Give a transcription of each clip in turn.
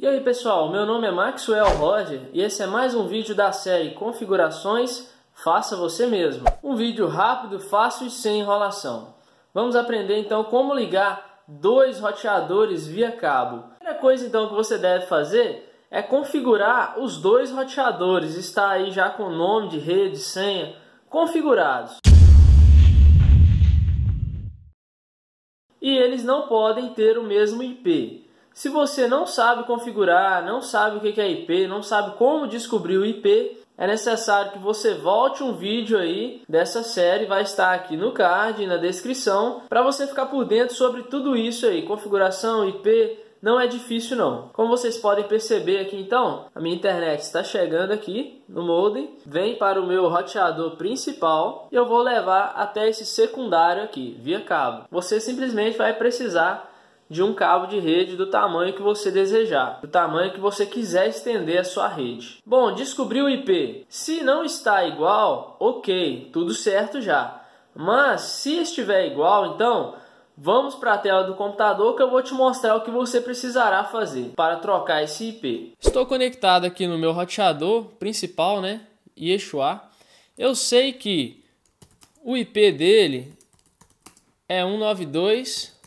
E aí pessoal, meu nome é Maxwell Roger e esse é mais um vídeo da série Configurações Faça Você Mesmo. Um vídeo rápido, fácil e sem enrolação. Vamos aprender então como ligar dois roteadores via cabo. A primeira coisa então que você deve fazer é configurar os dois roteadores. Está aí já com nome de rede, senha, configurados. E eles não podem ter o mesmo IP. Se você não sabe configurar, não sabe o que é IP, não sabe como descobrir o IP, é necessário que você volte um vídeo aí dessa série, vai estar aqui no card, na descrição, para você ficar por dentro sobre tudo isso aí, configuração, IP, não é difícil não. Como vocês podem perceber aqui então, a minha internet está chegando aqui no modem, vem para o meu roteador principal e eu vou levar até esse secundário aqui, via cabo. Você simplesmente vai precisar de um cabo de rede do tamanho que você desejar, do tamanho que você quiser estender a sua rede. Bom, descobri o IP. Se não está igual, ok, tudo certo já. Mas se estiver igual, então vamos para a tela do computador que eu vou te mostrar o que você precisará fazer para trocar esse IP. Estou conectado aqui no meu roteador principal, né? Yeshua. Eu sei que o IP dele é 192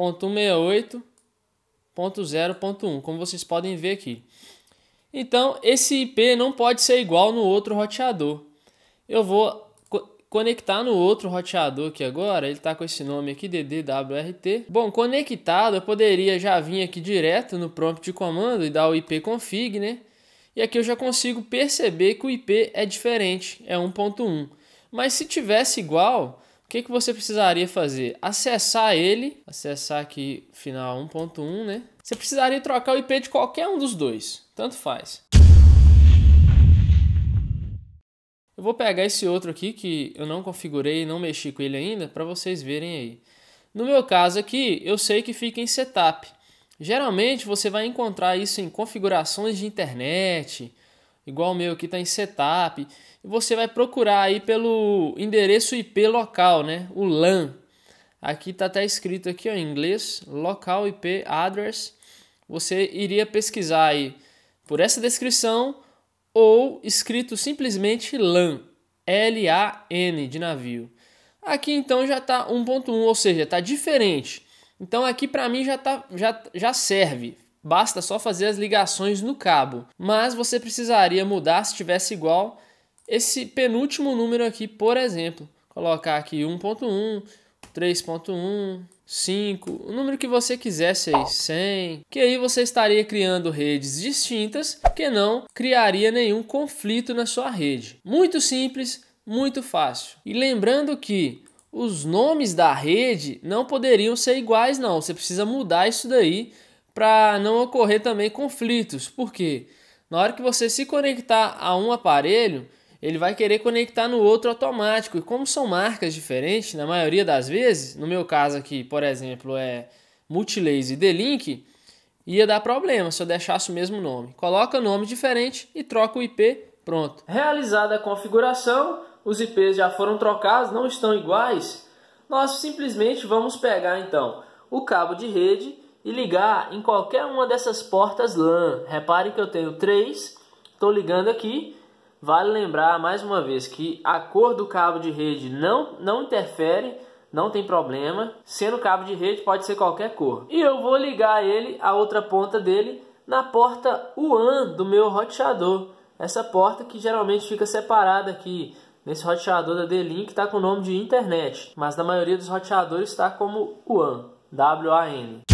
168.0.1, como vocês podem ver aqui. Então, esse IP não pode ser igual no outro roteador. Eu vou co conectar no outro roteador aqui agora, ele está com esse nome aqui, DDWRT. Bom, conectado, eu poderia já vir aqui direto no prompt de comando e dar o IP config, né? E aqui eu já consigo perceber que o IP é diferente, é 1.1. Mas se tivesse igual, o que, que você precisaria fazer? Acessar ele, acessar aqui final 1.1, né? Você precisaria trocar o IP de qualquer um dos dois, tanto faz. Eu vou pegar esse outro aqui que eu não configurei, não mexi com ele ainda, para vocês verem aí. No meu caso aqui, eu sei que fica em setup. Geralmente você vai encontrar isso em configurações de internet, igual o meu aqui está em setup. Você vai procurar aí pelo endereço IP local, né? O LAN. Aqui está até escrito aqui ó, em inglês, local IP address. Você iria pesquisar aí por essa descrição ou escrito simplesmente LAN, L-A-N de navio. Aqui então já está 1.1, ou seja, está diferente. Então aqui para mim já, tá, já, já serve basta só fazer as ligações no cabo, mas você precisaria mudar se tivesse igual esse penúltimo número aqui, por exemplo. Colocar aqui 1.1, 3.1, 5, o número que você quisesse aí, 100, que aí você estaria criando redes distintas que não criaria nenhum conflito na sua rede. Muito simples, muito fácil. E lembrando que os nomes da rede não poderiam ser iguais não, você precisa mudar isso daí para não ocorrer também conflitos, porque na hora que você se conectar a um aparelho, ele vai querer conectar no outro automático. E como são marcas diferentes, na maioria das vezes, no meu caso aqui, por exemplo, é Multilaser e D-Link, ia dar problema se eu deixasse o mesmo nome. Coloca nome diferente e troca o IP, pronto. Realizada a configuração, os IPs já foram trocados, não estão iguais. Nós simplesmente vamos pegar então o cabo de rede e ligar em qualquer uma dessas portas LAN. Repare que eu tenho três, estou ligando aqui. Vale lembrar mais uma vez que a cor do cabo de rede não, não interfere, não tem problema. Sendo cabo de rede, pode ser qualquer cor. E eu vou ligar ele, a outra ponta dele, na porta WAN do meu roteador. Essa porta que geralmente fica separada aqui Nesse roteador da D-Link está com o nome de internet, mas na maioria dos roteadores está como WAN, W-A-N.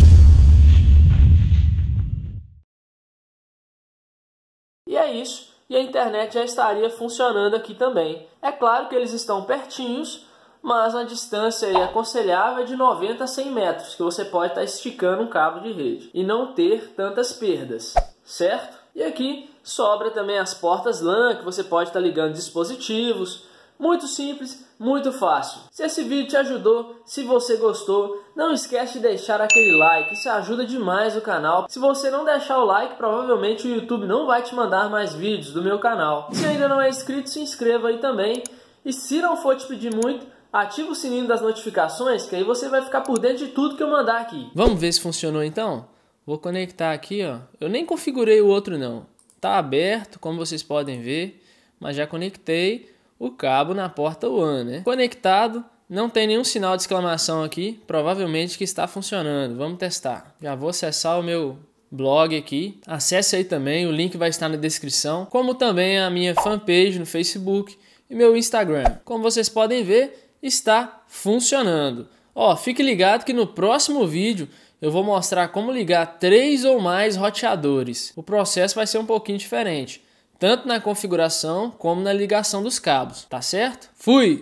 E é isso, e a internet já estaria funcionando aqui também. É claro que eles estão pertinhos, mas a distância é aconselhável é de 90 a 100 metros, que você pode estar tá esticando um cabo de rede e não ter tantas perdas, certo? E aqui sobra também as portas LAN, que você pode estar tá ligando dispositivos, muito simples, muito fácil. Se esse vídeo te ajudou, se você gostou, não esquece de deixar aquele like, isso ajuda demais o canal. Se você não deixar o like, provavelmente o YouTube não vai te mandar mais vídeos do meu canal. Se ainda não é inscrito, se inscreva aí também. E se não for te pedir muito, ativa o sininho das notificações, que aí você vai ficar por dentro de tudo que eu mandar aqui. Vamos ver se funcionou então? Vou conectar aqui, ó. Eu nem configurei o outro não. Tá aberto, como vocês podem ver, mas já conectei o cabo na porta WAN, né? Conectado, não tem nenhum sinal de exclamação aqui, provavelmente que está funcionando. Vamos testar. Já vou acessar o meu blog aqui. Acesse aí também, o link vai estar na descrição, como também a minha fanpage no Facebook e meu Instagram. Como vocês podem ver, está funcionando. Ó, fique ligado que no próximo vídeo eu vou mostrar como ligar três ou mais roteadores. O processo vai ser um pouquinho diferente tanto na configuração como na ligação dos cabos, tá certo? Fui!